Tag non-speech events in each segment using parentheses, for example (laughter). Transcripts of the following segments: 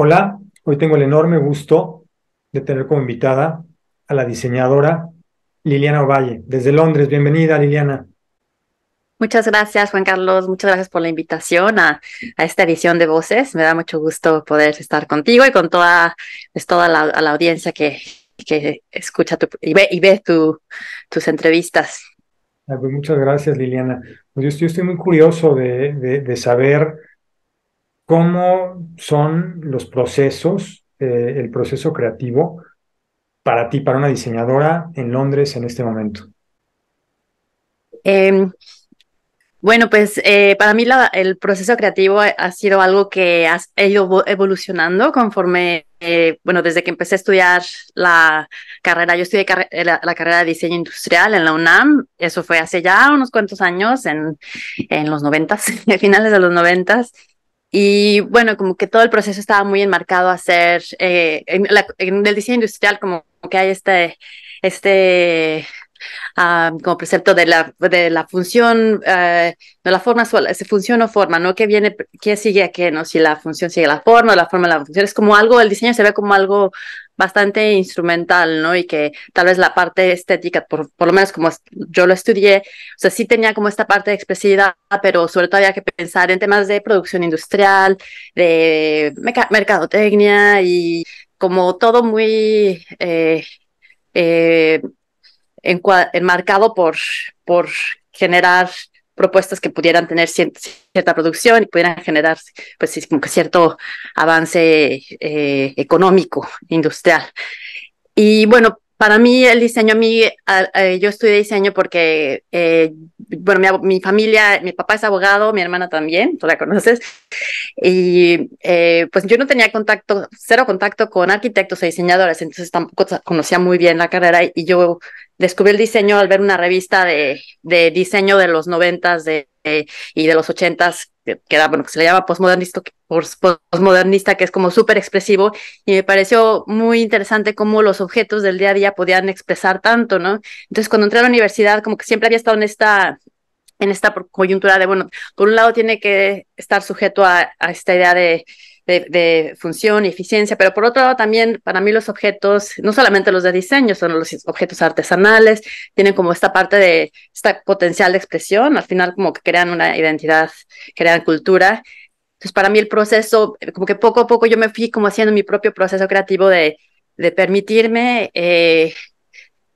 Hola, hoy tengo el enorme gusto de tener como invitada a la diseñadora Liliana Ovalle, desde Londres. Bienvenida, Liliana. Muchas gracias, Juan Carlos. Muchas gracias por la invitación a, esta edición de Voces. Me da mucho gusto poder estar contigo y con toda, pues, toda la, audiencia que, que escucha tu, y ve, y ve tus entrevistas. Ah, pues, muchas gracias, Liliana. Pues, yo estoy, muy curioso de, de saber cómo son los procesos, eh, el proceso creativo para ti, para una diseñadora en Londres en este momento. Em, bueno, pues eh, para mí el proceso creativo ha sido algo que ha ido evolucionando conforme, eh, bueno, desde que empecé a estudiar la carrera, yo estudié la, carrera de diseño industrial en la UNAM, eso fue hace ya unos cuantos años, en, en los noventas, (laughs) finales de los noventas, y bueno, como que todo el proceso estaba muy enmarcado a hacer, eh, en, el diseño industrial como que hay este, este ah, como precepto de la, de la función, uh, eh, no la forma se es función o forma, ¿no? ¿Qué viene, qué sigue a qué, no? Si la función sigue la forma, o la forma la función, es como algo, el diseño se ve como algo bastante instrumental, ¿no? Y que tal vez la parte estética, por, lo menos como yo lo estudié, o sea, sí tenía como esta parte de expresividad, pero sobre todo había que pensar en temas de producción industrial, de mercadotecnia y como todo muy eh, eh, enmarcado por, por generar propuestas que pudieran tener cierta producción y pudieran generar, pues, como que cierto avance eh, económico, industrial. Y bueno, para mí el diseño, a mí, yo estudié diseño porque, eh, bueno, mi, familia, mi papá es abogado, mi hermana también, tú la conoces, y eh, pues yo no tenía contacto, cero contacto con arquitectos o diseñadores, entonces tampoco conocía muy bien la carrera y yo descubrí el diseño al ver una revista de, diseño de los noventas y de los ochentas este, que, bueno, que se le llama postmodernista, que es como súper expresivo, y me pareció muy interesante cómo los objetos del día a día podían expresar tanto, ¿no? Entonces, cuando entré a la universidad, como que siempre había estado en esta en esta coyuntura de, bueno, por un lado tiene que estar sujeto a, a esta idea de de, función y eficiencia, pero por otro lado también para mí los objetos, no solamente los de diseño, son los objetos artesanales, tienen como esta parte de esta potencial de expresión, al final como que crean una identidad, crean cultura. Entonces para mí el proceso, eh, como que poco a poco yo me fui como haciendo mi propio proceso creativo de, permitirme eh,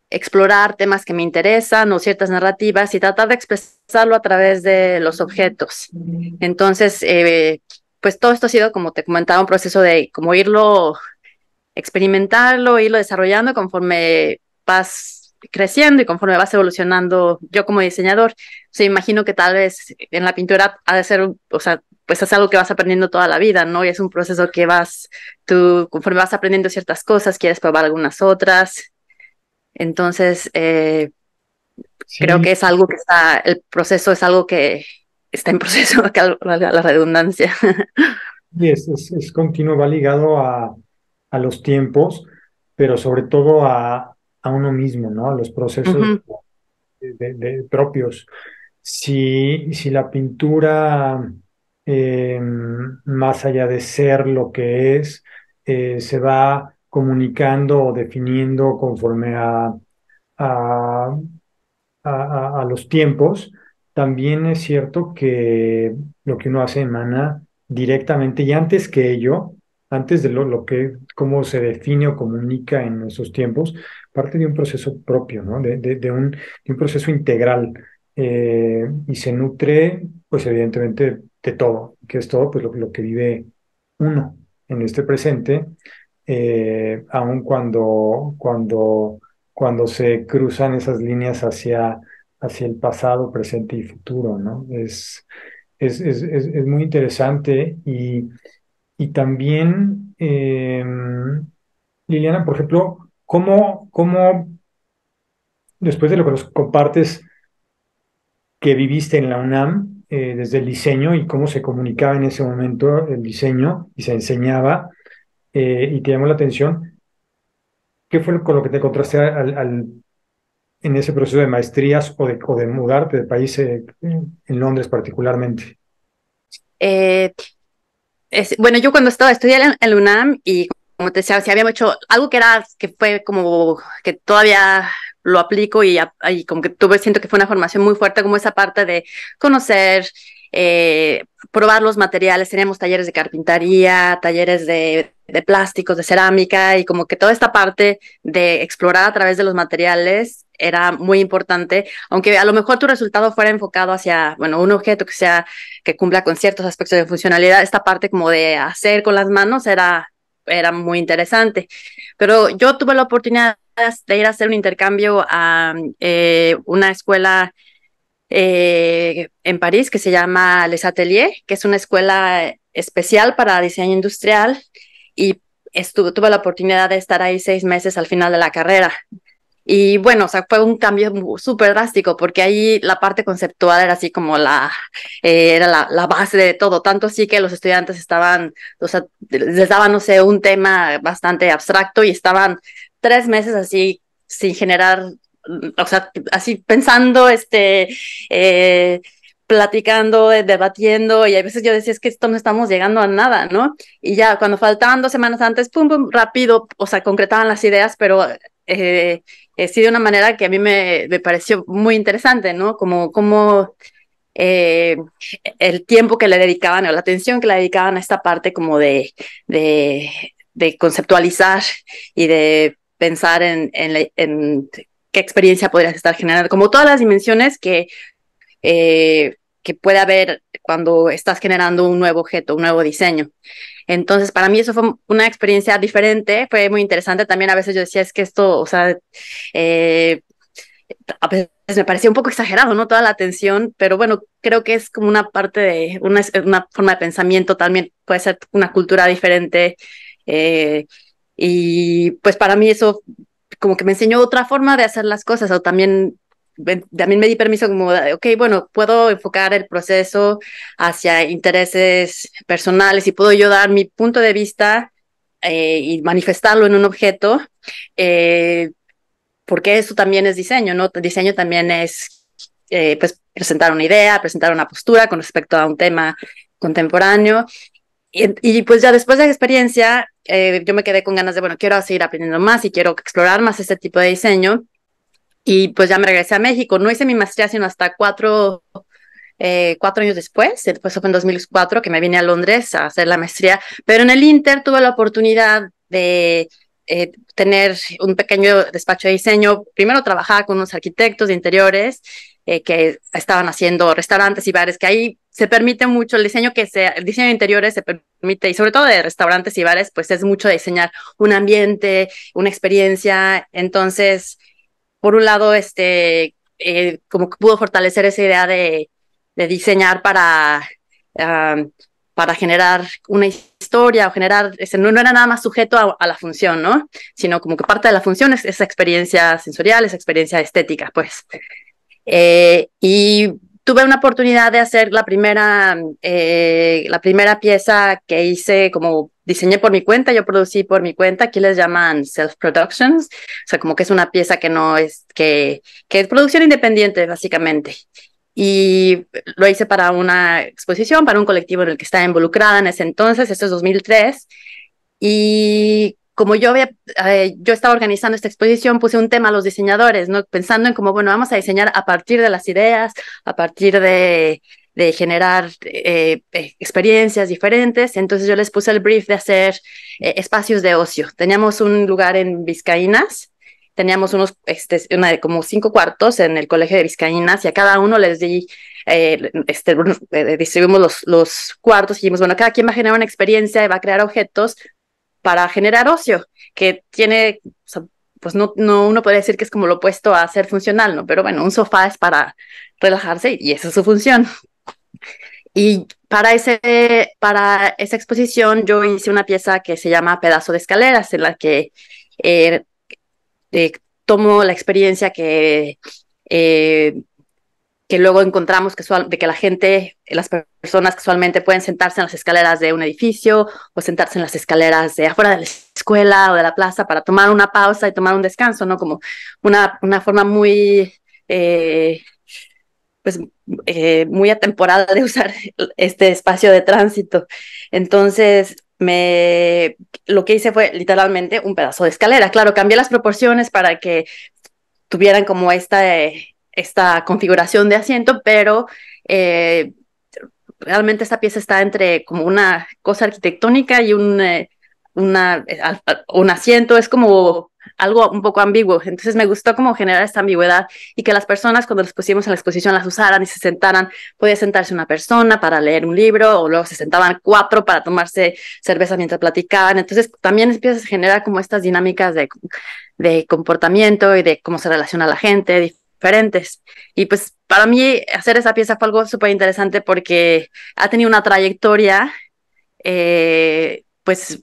explorar temas que me interesan o ciertas narrativas y tratar de expresarlo a través de los objetos. Entonces, eh, pues todo esto ha sido, como te comentaba, un proceso de como irlo, experimentarlo, irlo desarrollando conforme vas creciendo y conforme vas evolucionando yo como diseñador. Se imagino que tal vez en la pintura ha de ser, o sea, pues es algo que vas aprendiendo toda la vida, ¿no? Y es un proceso que vas, tú conforme vas aprendiendo ciertas cosas, quieres probar algunas otras. Entonces, eh, creo que es algo que está, el proceso es algo que, está en proceso, (laughs) acá la redundancia. Sí, es, continuo, va ligado a, los tiempos, pero sobre todo a, uno mismo, ¿no? A los procesos de, propios. Si, si, la pintura, em, más allá de ser lo que es, eh, se va comunicando o definiendo conforme a, a los tiempos, también es cierto que lo que uno hace emana directamente y antes que ello, antes de lo, que, cómo se define o comunica en nuestros tiempos, parte de un proceso propio, ¿no? de, un, un, proceso integral eh, y se nutre, pues evidentemente, de todo, que es todo pues, lo, lo que vive uno en este presente, eh, aun cuando, cuando, cuando se cruzan esas líneas hacia hacia el pasado, presente y futuro, ¿no? Es, es, muy interesante y, también, em, Liliana, por ejemplo, ¿cómo, ¿cómo, después de lo que nos compartes que viviste en la UNAM, eh, desde el diseño y cómo se comunicaba en ese momento el diseño y se enseñaba, eh, y te llamó la atención, ¿qué fue con lo que te contraste al en ese proceso de maestrías o de, o de mudarte de país eh, en Londres particularmente? Eh, bueno, yo cuando estaba estudiando en el UNAM y como te decía, si habíamos hecho algo que era, que fue como que todavía lo aplico y, como que tuve, siento que fue una formación muy fuerte, como esa parte de conocer, eh, probar los materiales, teníamos talleres de carpintería, talleres de, de plásticos, de cerámica y como que toda esta parte de explorar a través de los materiales era muy importante, aunque a lo mejor tu resultado fuera enfocado hacia, bueno, un objeto que sea, que cumpla con ciertos aspectos de funcionalidad, esta parte como de hacer con las manos era, era muy interesante. Pero yo tuve la oportunidad de ir a hacer un intercambio a eh, una escuela eh, en París que se llama Les Ateliers, que es una escuela especial para diseño industrial y estuve, tuve la oportunidad de estar ahí seis meses al final de la carrera. Y bueno, o sea, fue un cambio súper drástico porque ahí la parte conceptual era así como la, eh, era la, base de todo, tanto así que los estudiantes estaban, o sea, les daban, no sé, un tema bastante abstracto y estaban tres meses así sin generar, mm, o sea, así pensando, este, eh, platicando, eh, debatiendo, y a veces yo decía, es que esto no estamos llegando a nada, ¿no? Y ya cuando faltaban dos semanas antes, pum, pum, rápido, o sea, concretaban las ideas, pero eh, eh, sí de una manera que a mí me, me pareció muy interesante, ¿no? Como, como eh, el tiempo que le dedicaban o la atención que le dedicaban a esta parte como de, de, conceptualizar y de pensar en, en, qué experiencia podrías estar generando, como todas las dimensiones que que puede haber cuando estás generando un nuevo objeto, un nuevo diseño. Entonces, para mí eso fue una experiencia diferente, fue muy interesante. También a veces yo decía, es que esto, o sea, eh, a veces me parecía un poco exagerado, ¿no? Toda la atención, pero bueno, creo que es como una parte de, una, forma de pensamiento también, puede ser una cultura diferente. Eh, y pues para mí eso como que me enseñó otra forma de hacer las cosas o también también me di permiso como, ok, bueno, puedo enfocar el proceso hacia intereses personales y puedo yo dar mi punto de vista eh, y manifestarlo en un objeto, eh, porque eso también es diseño, ¿no? Diseño también es, eh, pues, presentar una idea, presentar una postura con respecto a un tema contemporáneo. Y, pues ya después de la experiencia, yo me quedé con ganas de, bueno, quiero seguir aprendiendo más y quiero explorar más este tipo de diseño. Y pues ya me regresé a México. No hice mi maestría sino hasta cuatro, eh, cuatro años después. Después eh, pues, fue en 2004 que me vine a Londres a hacer la maestría. Pero en el Inter tuve la oportunidad de eh, tener un pequeño despacho de diseño. Primero trabajaba con unos arquitectos de interiores eh, que estaban haciendo restaurantes y bares, que ahí se permite mucho el diseño que sea el diseño de interiores se permite, y sobre todo de restaurantes y bares, pues es mucho diseñar un ambiente, una experiencia. Entonces, por un lado, este, eh, como que pudo fortalecer esa idea de, diseñar para, para generar una historia o generar, ese, no, era nada más sujeto a, la función, ¿no? Sino como que parte de la función es esa experiencia sensorial, esa experiencia estética, pues. Eh, y tuve una oportunidad de hacer la primera, eh, la primera pieza que hice como diseñé por mi cuenta, yo producí por mi cuenta, aquí les llaman self-productions, o sea, como que es una pieza que no es, que, que es producción independiente, básicamente. Y lo hice para una exposición, para un colectivo en el que estaba involucrada en ese entonces, esto es 2003. Y como yo había, eh, yo estaba organizando esta exposición, puse un tema a los diseñadores, ¿no? Pensando en cómo bueno, vamos a diseñar a partir de las ideas, a partir de, generar eh, eh, experiencias diferentes. Entonces yo les puse el brief de hacer espacios de ocio. Teníamos un lugar en Vizcaínas, teníamos unos, este, una, como cinco cuartos en el colegio de Vizcaínas y a cada uno les di, este, distribuimos los, los cuartos y dijimos, bueno, cada quien va a generar una experiencia y va a crear objetos para generar ocio, que tiene, pues no, no, uno puede decir que es como lo opuesto a ser funcional, ¿no? Pero bueno, un sofá es para relajarse y esa es su función. (laughs) Y para, ese, para esa exposición yo hice una pieza que se llama Pedazo de Escaleras, en la que eh, eh, tomo la experiencia que eh, que luego encontramos que, de que la gente, las personas casualmente pueden sentarse en las escaleras de un edificio o sentarse en las escaleras de afuera de la escuela o de la plaza para tomar una pausa y tomar un descanso, ¿no? Como una, una forma muy, eh, pues, eh, muy atemporal de usar este espacio de tránsito. Entonces, me, lo que hice fue literalmente un pedazo de escalera. Claro, cambié las proporciones para que tuvieran como esta... Eh, esta configuración de asiento, pero eh, realmente esta pieza está entre como una cosa arquitectónica y un, eh, una, eh, un asiento, es como algo un poco ambiguo. Entonces me gustó como generar esta ambigüedad y que las personas cuando las pusimos en la exposición las usaran y se sentaran. Podía sentarse una persona para leer un libro o luego se sentaban cuatro para tomarse cerveza mientras platicaban. Entonces también empieza a generar como estas dinámicas de, de comportamiento y de cómo se relaciona la gente, diferentes. Y pues para mí hacer esa pieza fue algo súper interesante porque ha tenido una trayectoria eh, pues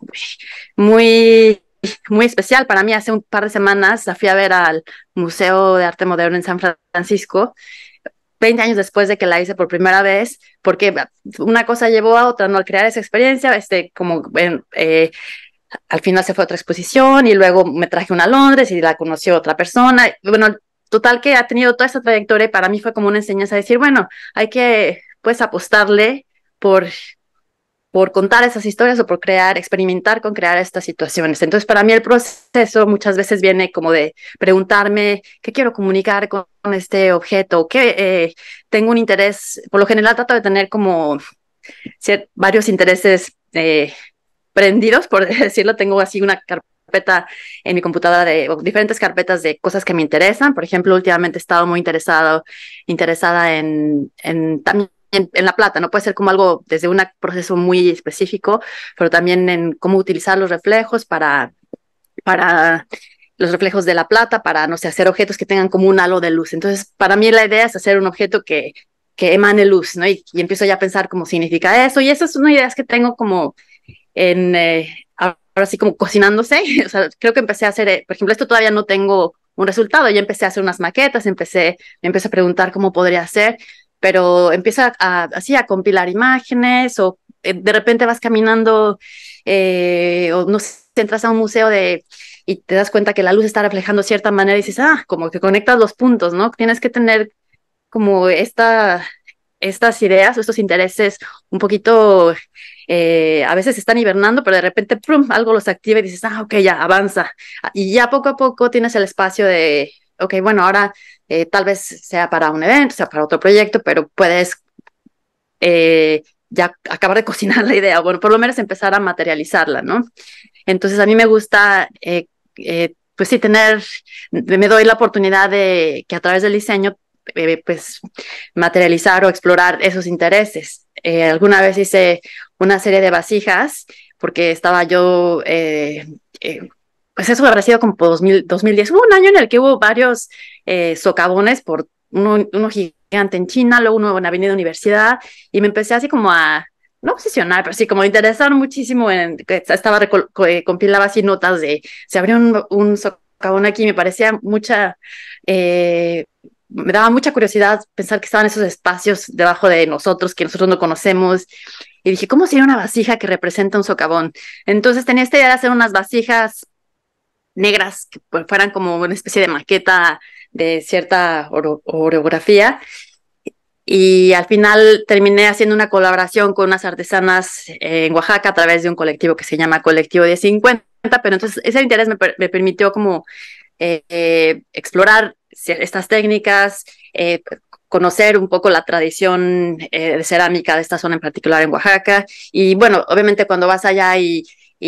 muy, muy especial para mí. Hace un par de semanas la fui a ver al Museo de Arte Moderno en San Francisco 20 años después de que la hice por primera vez, porque una cosa llevó a otra, ¿no? Al crear esa experiencia, este, como, eh, al final se fue otra exposición y luego me traje una a Londres y la conoció otra persona. Bueno, total que ha tenido toda esta trayectoria para mí fue como una enseñanza a decir, bueno, hay que pues apostarle por por contar esas historias o por crear, experimentar con crear estas situaciones. Entonces, para mí el proceso muchas veces viene como de preguntarme qué quiero comunicar con este objeto, qué eh, tengo un interés, por lo general trato de tener como varios intereses eh, prendidos, por (laughs) decirlo, tengo así una carpeta carpeta en mi computadora de diferentes carpetas de cosas que me interesan. Por ejemplo, últimamente he estado muy interesado, interesada en, en también en, la plata, ¿no? Puede ser como algo desde un proceso muy específico, pero también en cómo utilizar los reflejos para, para los reflejos de la plata, para, no sé, hacer objetos que tengan como un halo de luz. Entonces, para mí la idea es hacer un objeto que, que emane luz, ¿no? Y, empiezo ya a pensar cómo significa eso. Y esas son ideas que tengo como en... Eh, Ahora sí, como cocinándose. (laughs) O sea, creo que empecé a hacer, eh, por ejemplo, esto todavía no tengo un resultado. Ya empecé a hacer unas maquetas, empecé, me empecé a preguntar cómo podría hacer, pero empieza así a compilar imágenes o eh, de repente vas caminando eh, o no sé, entras a un museo de y te das cuenta que la luz está reflejando cierta manera y dices, ah, como que conectas los puntos, ¿no? Tienes que tener como esta estas ideas o estos intereses un poquito, eh, a veces están hibernando, pero de repente algo los activa y dices, ah, ok, ya avanza. Y ya poco a poco tienes el espacio de, ok, bueno, ahora eh, tal vez sea para un evento, sea para otro proyecto, pero puedes eh, ya acabar de (laughs) cocinar la idea, bueno, por lo menos empezar a materializarla, ¿no? Entonces a mí me gusta pues sí tener, me doy la oportunidad de que a través del diseño eh, pues materializar o explorar esos intereses. Eh, alguna vez hice una serie de vasijas porque estaba yo, eh, eh pues eso habrá sido como 2000, 2010. Hubo un año en el que hubo varios eh, socavones por uno, gigante en China, luego uno en Avenida Universidad y me empecé así como a no obsesionar, pero sí como interesar muchísimo en, estaba compilaba así notas de, se abrió un, un socavón aquí, me parecía mucha eh, me daba mucha curiosidad pensar que estaban esos espacios debajo de nosotros que nosotros no conocemos. Y dije, ¿cómo sería una vasija que representa un socavón? Entonces tenía esta idea de hacer unas vasijas negras que fueran como una especie de maqueta de cierta orografía. Y al final terminé haciendo una colaboración con unas artesanas en Oaxaca a través de un colectivo que se llama Colectivo de 50. Pero entonces ese interés me, permitió como eh, eh, explorar estas técnicas, eh, conocer un poco la tradición eh, de cerámica de esta zona en particular en Oaxaca. Y bueno, obviamente cuando vas allá y,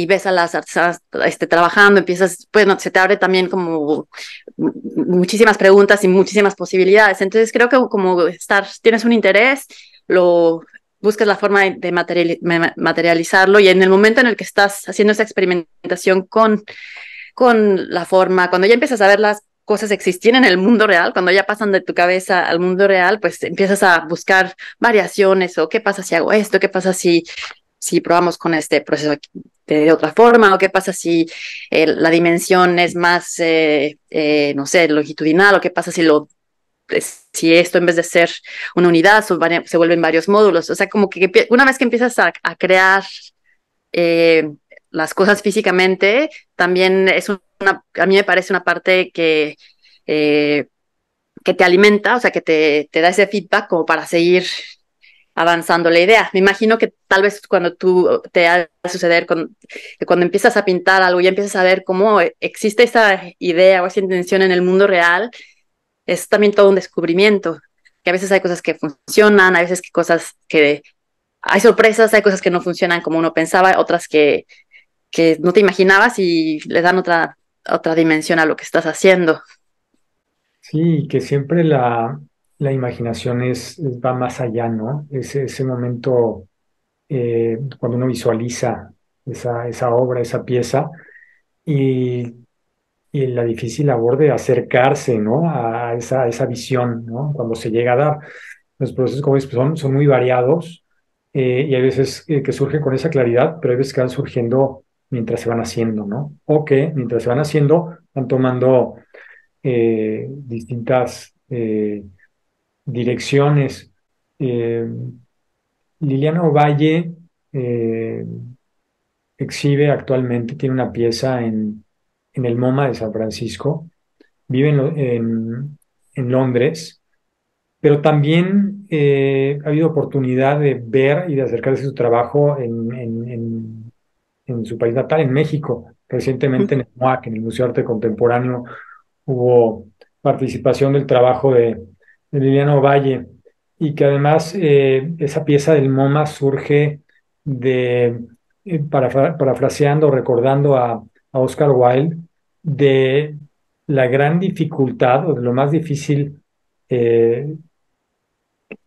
ves a las artesanas este, trabajando, empiezas, bueno, se te abre también como muchísimas preguntas y muchísimas posibilidades. Entonces creo que como estar, tienes un interés, lo buscas la forma de materializarlo y en el momento en el que estás haciendo esa experimentación con, con la forma, cuando ya empiezas a verlas cosas existir en el mundo real, cuando ya pasan de tu cabeza al mundo real, pues empiezas a buscar variaciones o qué pasa si hago esto, qué pasa si, si probamos con este proceso de otra forma o qué pasa si eh, la dimensión es más, eh, eh, no sé, longitudinal o qué pasa si lo si esto en vez de ser una unidad se vuelven varios módulos. O sea, como que una vez que empiezas a, crear las cosas físicamente, también es una, a mí me parece una parte que, eh, que te alimenta, o sea, que te, te da ese feedback como para seguir avanzando la idea. Me imagino que tal vez cuando tú te va suceder, cuando empiezas a pintar algo, y empiezas a ver cómo existe esa idea o esa intención en el mundo real, es también todo un descubrimiento, que a veces hay cosas que funcionan, a veces que cosas que hay sorpresas, hay cosas que no funcionan como uno pensaba, otras que que no te imaginabas y le dan otra, otra dimensión a lo que estás haciendo. Sí, que siempre la, la imaginación es, va más allá, ¿no? Ese, ese momento eh, cuando uno visualiza esa, esa obra, esa pieza, y, y, la difícil labor de acercarse, ¿no? A esa, esa visión, ¿no? Cuando se llega a dar. Los procesos, como son, son muy variados, eh, y hay veces eh, que surgen con esa claridad, pero hay veces que van surgiendo mientras se van haciendo, ¿no? O que mientras se van haciendo van tomando eh, distintas eh, direcciones. Eh, Liliana Liliano exhibe actualmente, tiene una pieza en, el MoMA de San Francisco, vive en, Londres, pero también ha habido oportunidad de ver y de acercarse a su trabajo en en su país natal, en México. Recientemente en el MOAC, en el Museo de Arte Contemporáneo, hubo participación del trabajo de, de Liliano Valle y que además eh, esa pieza del MoMA surge de, eh, parafraseando, recordando a, a Oscar Wilde, de la gran dificultad o de lo más difícil eh,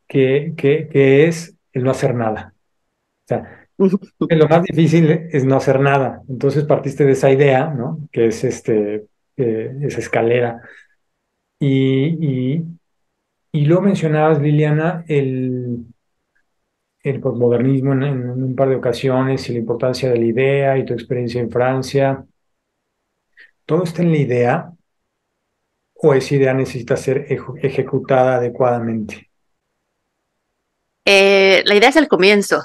que, que, que, es el no hacer nada. O sea, lo más difícil es no hacer nada. Entonces partiste de esa idea, ¿no? Que es este, esa escalera. Y, y, mencionabas, Liliana, el, el posmodernismo en, un par de ocasiones y la importancia de la idea y tu experiencia en Francia. ¿Todo está en la idea o esa idea necesita ser ejecutada adecuadamente? Eh, la idea es el comienzo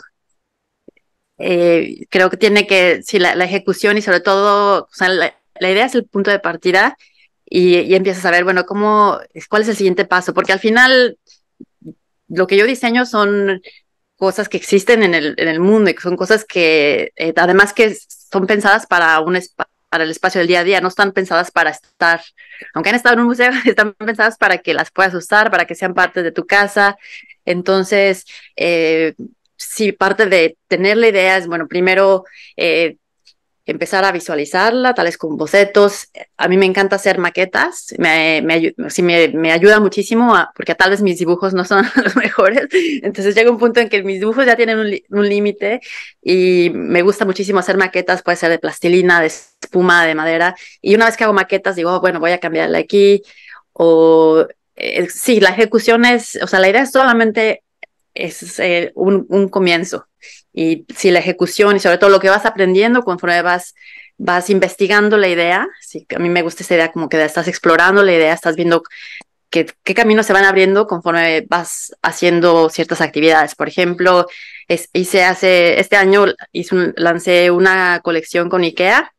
eh, creo que tiene que, si la, ejecución y sobre todo, o sea, la, idea es el punto de partida y, empiezas a ver, bueno, cómo, cuál es el siguiente paso, porque al final lo que yo diseño son cosas que existen en el, en el mundo y que son cosas que eh, además que son pensadas para un para el espacio del día a día, no están pensadas para estar, aunque han estado en un museo, (laughs) están pensadas para que las puedas usar, para que sean parte de tu casa. Entonces, eh, sí, parte de tener la idea es, bueno, primero eh, empezar a visualizarla, tales con bocetos. A mí me encanta hacer maquetas, me, me, sí, me, me ayuda muchísimo a, porque tal vez mis dibujos no son (laughs) los mejores. Entonces llega un punto en que mis dibujos ya tienen un, un límite y me gusta muchísimo hacer maquetas, puede ser de plastilina, de espuma, de madera. Y una vez que hago maquetas, digo, oh, bueno, voy a cambiarla aquí. O eh, sí, la ejecución es, o sea, la idea es solamente es eh, un, comienzo. Y si la ejecución y sobre todo lo que vas aprendiendo conforme vas, vas investigando la idea, sí, a mí me gusta esa idea como que estás explorando la idea, estás viendo qué, qué caminos se van abriendo conforme vas haciendo ciertas actividades. Por ejemplo, es, hice hace, este año hice lancé una colección con IKEA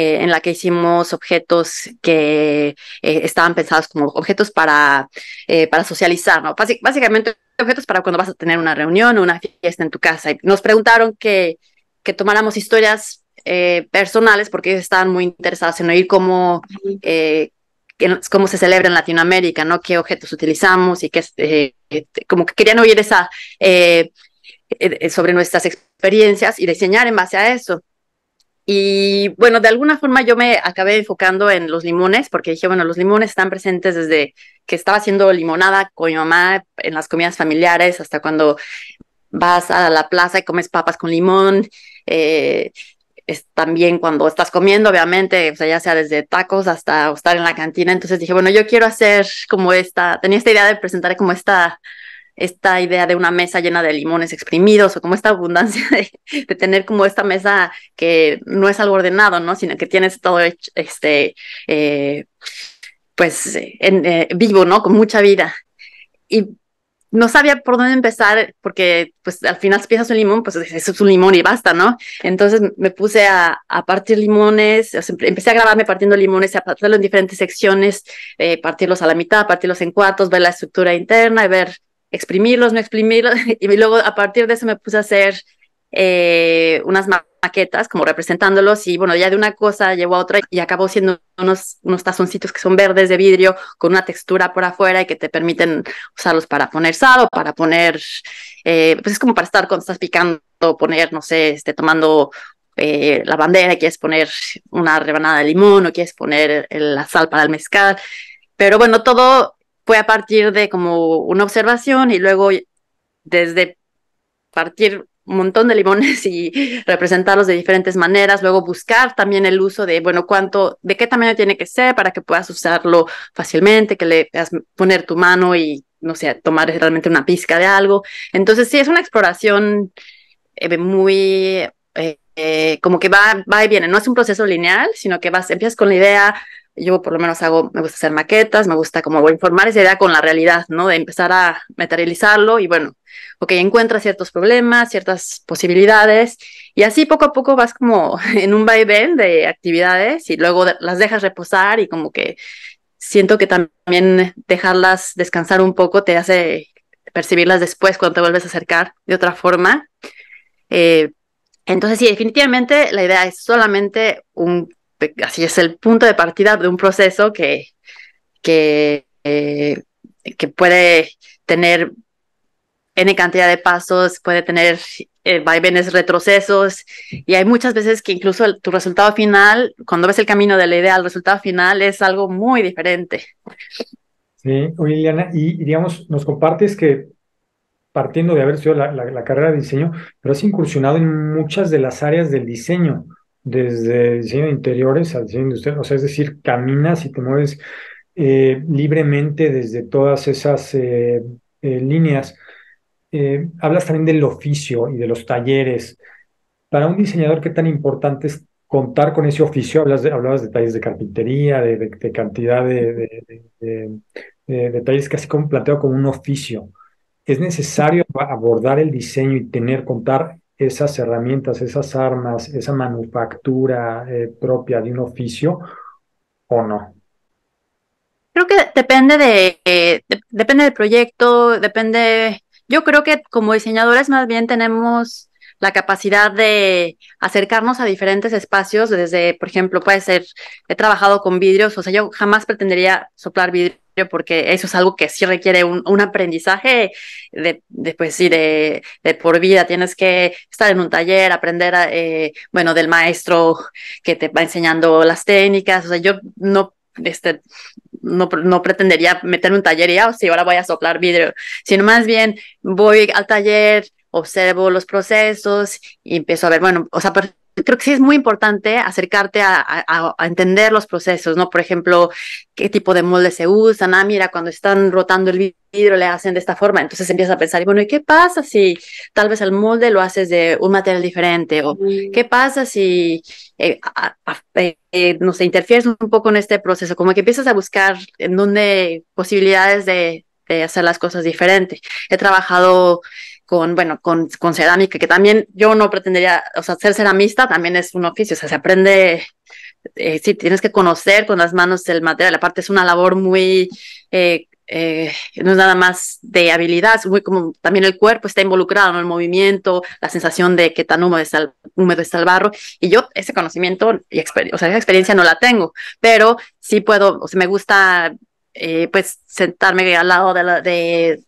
en la que hicimos objetos que eh, estaban pensados como objetos para, eh, para socializar, ¿no? básicamente objetos para cuando vas a tener una reunión o una fiesta en tu casa. nos preguntaron que, que tomáramos historias eh, personales porque ellos estaban muy interesados en oír cómo, cómo se celebra en Latinoamérica, ¿no? Qué objetos utilizamos y qué, este, como que querían oír esa, sobre nuestras experiencias y diseñar en base a eso. Y bueno, de alguna forma yo me acabé enfocando en los limones, porque dije, bueno, los limones están presentes desde que estaba haciendo limonada con mi mamá en las comidas familiares, hasta cuando vas a la plaza y comes papas con limón. Eh, también cuando estás comiendo, obviamente, o sea, ya sea desde tacos hasta estar en la cantina. Entonces dije, bueno, yo quiero hacer como esta, tenía esta idea de presentar como esta esta idea de una mesa llena de limones exprimidos o como esta abundancia (laughs) de, tener como esta mesa que no es algo ordenado, ¿no? Sino que tienes todo este, eh, pues, eh, vivo, ¿no? Con mucha vida. Y no sabía por dónde empezar porque, pues, al final si piensas un limón, pues eso es un limón y basta, ¿no? Entonces me puse a, partir limones, empecé a grabarme partiendo limones, y a partirlo en diferentes secciones, eh, partirlos a la mitad, partirlos en cuartos, ver la estructura interna y ver exprimirlos, no exprimirlos, (laughs) y luego a partir de eso me puse a hacer eh, unas maquetas, como representándolos, y bueno, ya de una cosa llevo a otra, y acabó siendo unos, unos tazoncitos que son verdes de vidrio, con una textura por afuera y que te permiten usarlos para poner sal o para poner, eh, pues es como para estar cuando estás picando, poner, no sé, este, tomando eh, la bandera, quieres poner una rebanada de limón o quieres poner la sal para el mezcal. Pero bueno, todo fue a partir de como una observación y luego desde partir un montón de limones (laughs) y representarlos de diferentes maneras, luego buscar también el uso de, bueno, cuánto, de qué tamaño tiene que ser para que puedas usarlo fácilmente, que le puedas poner tu mano y, no sé, tomar realmente una pizca de algo. Entonces, sí, es una exploración eh, muy, eh, eh, como que va, va y viene, no es un proceso lineal, sino que vas, empiezas con la idea, yo por lo menos hago, me gusta hacer maquetas, me gusta como informar esa idea con la realidad, ¿no? De empezar a materializarlo y bueno, ok, encuentras ciertos problemas, ciertas posibilidades y así poco a poco vas como (laughs) en un vaivén de actividades y luego las dejas reposar y como que siento que también dejarlas descansar un poco te hace percibirlas después cuando te vuelves a acercar de otra forma. Eh, entonces sí, definitivamente la idea es solamente un así es el punto de partida de un proceso que, que, eh, que puede tener N cantidad de pasos, puede tener eh, vaivenes, retrocesos, y hay muchas veces que incluso tu resultado final, cuando ves el camino de la idea al resultado final, es algo muy diferente. Sí, Liliana, y, digamos, nos compartes que partiendo de haber sido la, la, carrera de diseño, pero has incursionado en muchas de las áreas del diseño desde diseño de interiores al diseño industrial, o sea, es decir, caminas y te mueves eh, libremente desde todas esas eh, eh, líneas. hablas también del oficio y de los talleres. Para un diseñador, ¿qué tan importante es contar con ese oficio? Hablas de, hablabas de talleres de carpintería, de, de cantidad de, detalles casi como planteado como un oficio. ¿Es necesario abordar el diseño y tener, contar esas herramientas, esas armas, esa manufactura eh, propia de un oficio o no? Creo que depende eh, de, depende del proyecto, depende. Yo creo que como diseñadores más bien tenemos la capacidad de acercarnos a diferentes espacios, desde, por ejemplo, puede ser, he trabajado con vidrios, o sea, yo jamás pretendería soplar vidrio porque eso es algo que sí requiere un, aprendizaje de, pues, sí, de, por vida. Tienes que estar en un taller, aprender, eh, bueno, del maestro que te va enseñando las técnicas. O sea, yo no, este, no, pretendería meterme un taller y, ah, sí, ahora voy a soplar vidrio, sino más bien voy al taller, observo los procesos y empiezo a ver, bueno, o sea, creo que sí es muy importante acercarte a, entender los procesos, ¿no? Por ejemplo, qué tipo de molde se usan. Ah, mira, cuando están rotando el vidrio le hacen de esta forma. Entonces empiezas a pensar, y bueno, ¿y qué pasa si tal vez el molde lo haces de un material diferente? ¿O mm. qué pasa si, eh, eh, eh, no sé, interfieres un poco en este proceso? Como que empiezas a buscar en dónde posibilidades de, hacer las cosas diferentes. He trabajado con, bueno, con, con, cerámica, que también yo no pretendería, o sea, ser ceramista también es un oficio, o sea, se aprende, eh, sí, tienes que conocer con las manos el material, aparte es una labor muy, eh, eh, no es nada más de habilidad, es muy como también el cuerpo está involucrado en el movimiento, la sensación de que tan húmedo está, el, húmedo el barro, y yo ese conocimiento, y o sea, esa experiencia no la tengo, pero sí puedo, o sea, me gusta eh, pues sentarme al lado de,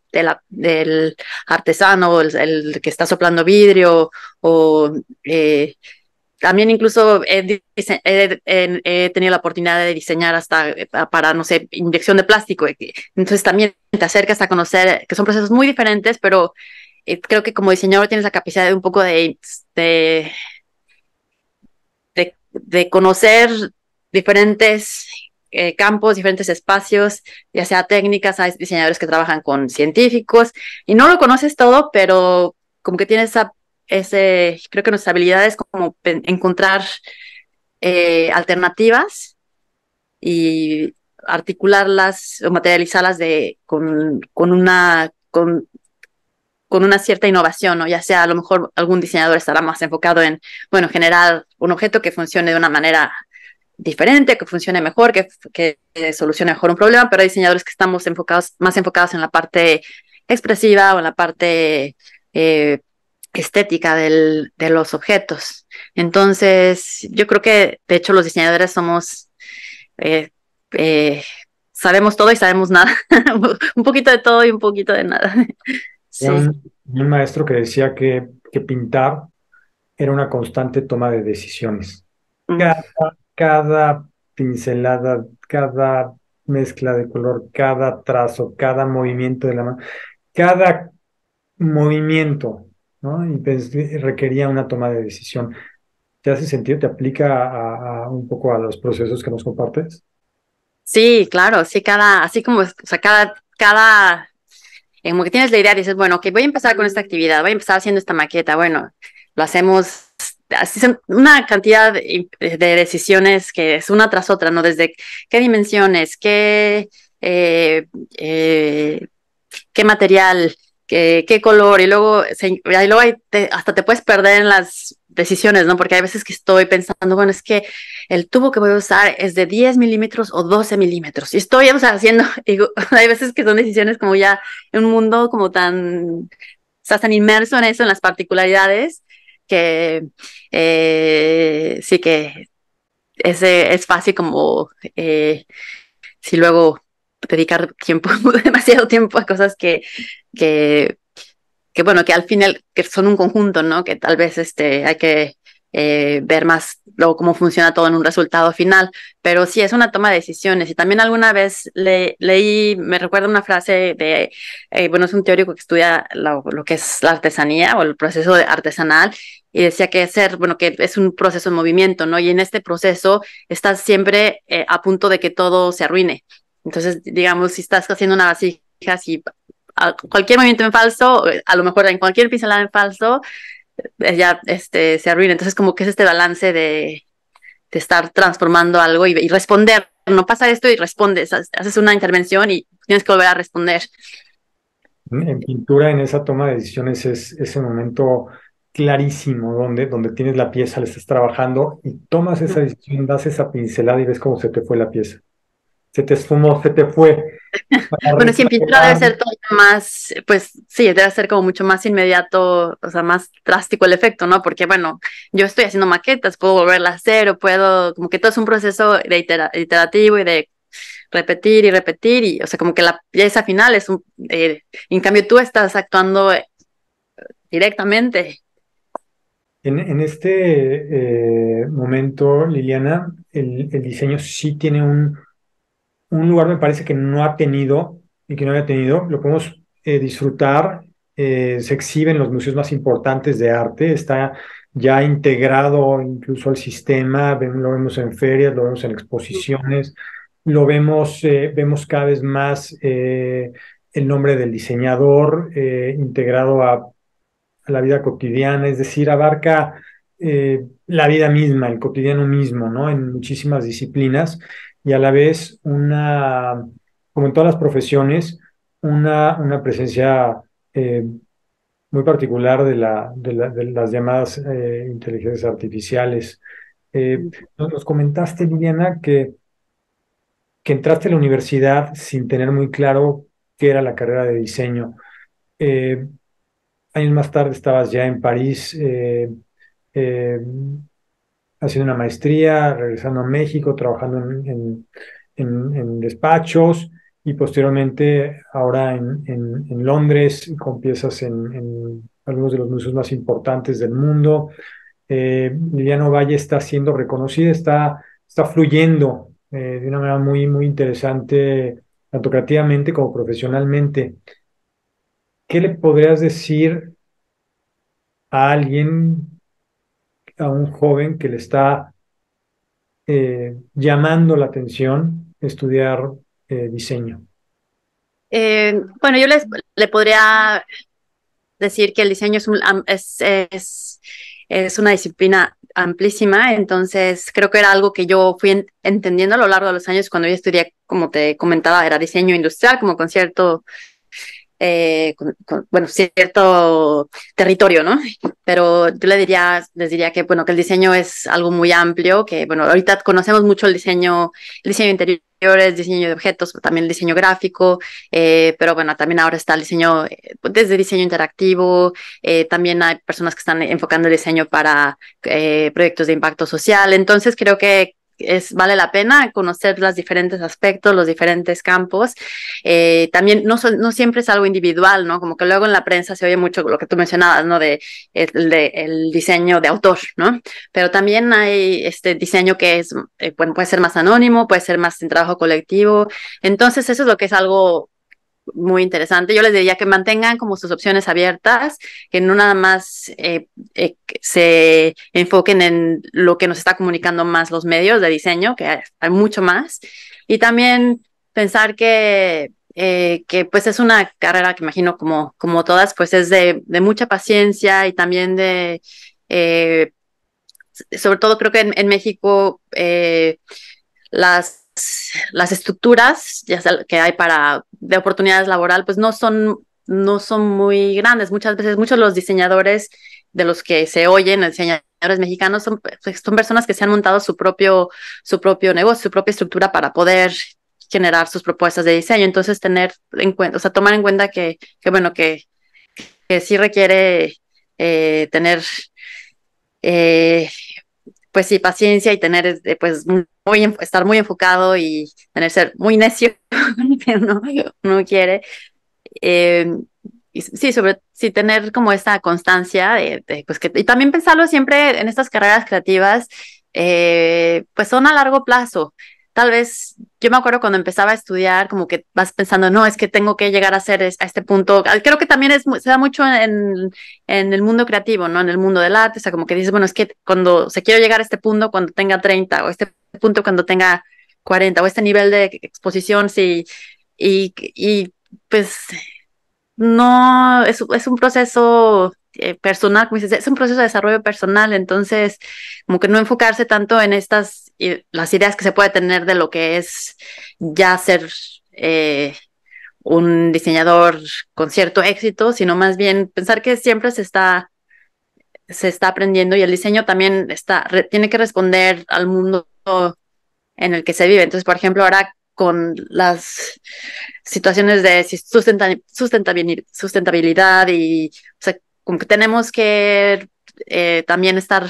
del artesano, el, el, que está soplando vidrio, o eh, también incluso he, tenido la oportunidad de diseñar hasta eh, para, no sé, inyección de plástico. Eh, entonces también te acercas a conocer que son procesos muy diferentes, pero creo que como diseñador tienes la capacidad de un poco de, de, de conocer diferentes eh, campos, diferentes espacios, ya sea técnicas, hay diseñadores que trabajan con científicos y no lo conoces todo, pero como que tienes esa, ese, creo que nuestra habilidad es como encontrar eh, alternativas y articularlas o materializarlas de, con, una... Con, con una cierta innovación, ¿no? ya sea a lo mejor algún diseñador estará más enfocado en, bueno, generar un objeto que funcione de una manera diferente, que funcione mejor, que, solucione mejor un problema, pero hay diseñadores que estamos enfocados, más enfocados en la parte expresiva o en la parte eh, estética de los objetos. Entonces, yo creo que, de hecho, los diseñadores somos, eh, eh, sabemos todo y sabemos nada, (laughs) un poquito de todo y un poquito de nada. un, maestro que decía que, que pintar era una constante toma de decisiones. Mm cada pincelada, cada mezcla de color, cada trazo, cada movimiento de la mano, cada movimiento, ¿no? Y pues, requería una toma de decisión. ¿Te hace sentido? ¿Te aplica a, un poco a los procesos que nos compartes? Sí, claro, sí, cada, así como, o sea, cada, cada, eh, como que tienes la idea, dices, bueno, ok, voy a empezar con esta actividad, voy a empezar haciendo esta maqueta, bueno, lo hacemos así son una cantidad de, decisiones que es una tras otra, ¿no? Desde qué dimensiones, qué, eh, eh, qué material, qué, color, y luego, hasta te puedes perder en las decisiones, ¿no? Porque hay veces que estoy pensando, bueno, es que el tubo que voy a usar es de 10 milímetros o 12 milímetros. Y estoy, haciendo, (laughs) hay veces que son decisiones como ya en un mundo como tan, estás tan inmerso en eso, en las particularidades, que eh, sí que es, eh, es fácil como eh, si luego dedicar tiempo, (laughs) demasiado tiempo a cosas que, que, que, bueno, que al final que son un conjunto, ¿no? Que tal vez este, hay que eh, ver más luego cómo funciona todo en un resultado final. Pero sí, es una toma de decisiones. Y también alguna vez leí, me recuerda una frase de, eh, bueno, es un teórico que estudia lo, que es la artesanía o el proceso artesanal. Y decía que ser, bueno, que es un proceso en movimiento, ¿no? Y en este proceso estás siempre eh, a punto de que todo se arruine. Entonces, digamos, si estás haciendo una vasija, si cualquier movimiento en falso, a lo mejor en cualquier pincelada en falso, eh, ya este, se arruina. Entonces, como que es este balance de, de estar transformando algo y, y, responder. No pasa esto y respondes, haces una intervención y tienes que volver a responder. Mm, en pintura, en esa toma de decisiones es ese momento clarísimo donde, donde tienes la pieza, la estás trabajando y tomas esa decisión, das esa pincelada y ves cómo se te fue la pieza. Se te esfumó, se te fue bueno, en pintura debe ser todo más, pues sí, debe ser como mucho más inmediato, o sea, más drástico el efecto, ¿no? Porque bueno, yo estoy haciendo maquetas, puedo volverla a hacer o puedo, como que todo es un proceso de iterativo y de repetir y repetir y, o sea, como que la pieza final es un, eh, en cambio tú estás actuando eh, directamente. En, en este eh, momento, Liliana, el diseño sí tiene un un lugar me parece que no ha tenido y que no había tenido, lo podemos eh, disfrutar, eh, se exhibe en los museos más importantes de arte, está ya integrado incluso al sistema, lo vemos en ferias, lo vemos en exposiciones, lo vemos, eh, vemos cada vez más el nombre del diseñador integrado a, la vida cotidiana, es decir, abarca la vida misma, el cotidiano mismo, ¿no? En muchísimas disciplinas y a la vez una, como en todas las profesiones, una, una presencia eh, muy particular de, las llamadas eh, inteligencias artificiales. Eh, nos comentaste, Liliana, que, que entraste a la universidad sin tener muy claro qué era la carrera de diseño. años más tarde estabas ya en París haciendo una maestría, regresando a México, trabajando en, en, despachos y posteriormente ahora en, Londres con piezas en, algunos de los museos más importantes del mundo. Eh, Liliano Valle está siendo reconocida, está, está fluyendo eh, de una manera muy, muy interesante, tanto creativamente como profesionalmente. ¿Qué le podrías decir a alguien a un joven que le está eh, llamando la atención estudiar eh, diseño? Eh, bueno, yo le podría decir que el diseño es, es, es, una disciplina amplísima, entonces creo que era algo que yo fui entendiendo a lo largo de los años cuando yo estudié, como te comentaba, era diseño industrial, como con cierto eh, bueno, cierto territorio, ¿no? Pero yo le diría, les diría que, bueno, que el diseño es algo muy amplio, que, bueno, ahorita conocemos mucho el diseño, el diseño interior diseño de objetos, también el diseño gráfico, eh, pero bueno, también ahora está el diseño, eh, desde diseño interactivo, también hay personas que están enfocando el diseño para proyectos de impacto social, entonces creo que es, vale la pena conocer los diferentes aspectos, los diferentes campos. Eh, también no, no siempre es algo individual, ¿no? Como que luego en la prensa se oye mucho lo que tú mencionabas, ¿no? De el, diseño de autor, ¿no? Pero también hay este diseño que es, eh, puede ser más anónimo, puede ser más en trabajo colectivo. Entonces eso es lo que es algo muy interesante. Yo les diría que mantengan como sus opciones abiertas, que no nada más eh, eh, se enfoquen en lo que nos está comunicando más los medios de diseño, que hay, mucho más. Y también pensar que, eh, que pues es una carrera que imagino como, como todas, pues es de, de mucha paciencia y también de, sobre todo creo que en, en México, las las estructuras ya que hay para de oportunidades laboral, pues no son, no son muy grandes. Muchas veces, muchos de los diseñadores de los que se oyen, diseñadores mexicanos, son, pues, son personas que se han montado su propio, su propio negocio, su propia estructura para poder generar sus propuestas de diseño. Entonces, tener en cuenta, o sea, tomar en cuenta que, bueno, que, que sí requiere eh, tener eh, pues sí, paciencia y tener, este, pues, muy, estar muy enfocado y tener ser muy necio, (laughs) que no, no quiere. Em, sí, sobre, sí, tener como esta constancia de, pues, que, y también pensarlo siempre en estas carreras creativas, eh, pues son a largo plazo tal vez, yo me acuerdo cuando empezaba a estudiar, como que vas pensando, no, es que tengo que llegar a ser a este punto. Creo que también se da mucho en, en, el mundo creativo, ¿no? En el mundo del arte, o sea, como que dices, bueno, es que cuando se quiero llegar a este punto cuando tenga 30, o este punto cuando tenga 40, o este nivel de exposición, sí, y, y pues no, es, es un proceso eh, personal, como dices, es un proceso de desarrollo personal, entonces como que no enfocarse tanto en estas y las ideas que se puede tener de lo que es ya ser eh, un diseñador con cierto éxito, sino más bien pensar que siempre se está, se está aprendiendo y el diseño también está, tiene que responder al mundo en el que se vive. Entonces, por ejemplo, ahora con las situaciones de sustentabilidad, y que tenemos que eh, también estar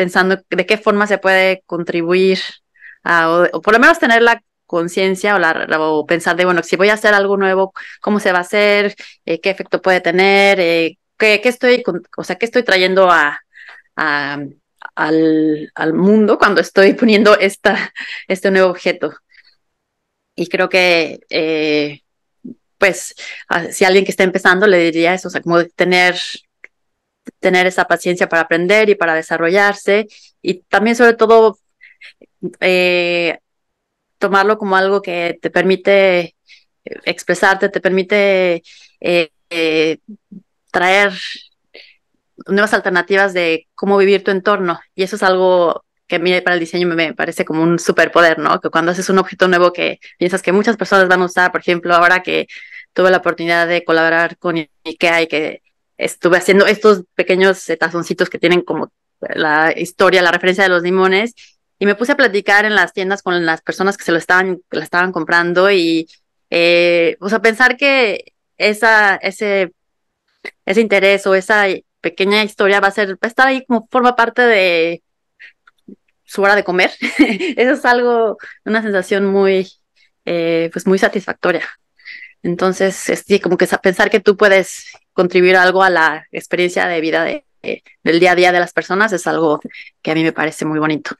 pensando de qué forma se puede contribuir o, por lo menos tener la conciencia o, pensar de, bueno, si voy a hacer algo nuevo, ¿cómo se va a hacer? Eh, ¿Qué efecto puede tener? Eh, ¿qué, ¿qué, estoy, o sea, qué estoy trayendo a, al, mundo cuando estoy (laughs) poniendo esta, este nuevo objeto? Y creo que, eh, pues, si alguien que está empezando le diría eso, o sea, como tener tener esa paciencia para aprender y para desarrollarse y también sobre todo eh, tomarlo como algo que te permite eh, expresarte, te permite eh, traer nuevas alternativas de cómo vivir tu entorno. Y eso es algo que a para el diseño me parece como un superpoder, ¿no? Que cuando haces un objeto nuevo que piensas que muchas personas van a usar, por ejemplo, ahora que tuve la oportunidad de colaborar con IKEA y que estuve haciendo estos pequeños tazoncitos que tienen como la historia, la referencia de los limones, y me puse a platicar en las tiendas con las personas que se lo estaban, la estaban comprando y, eh, o sea, pensar que esa, ese, ese interés o esa pequeña historia va a ser, va estar ahí como forma parte de su hora de comer. (laughs) Eso es algo, una sensación muy, eh, pues muy satisfactoria. Entonces, sí, este, como que pensar que tú puedes contribuir algo a la experiencia de vida de, eh, del día a día de las personas es algo que a mí me parece muy bonito.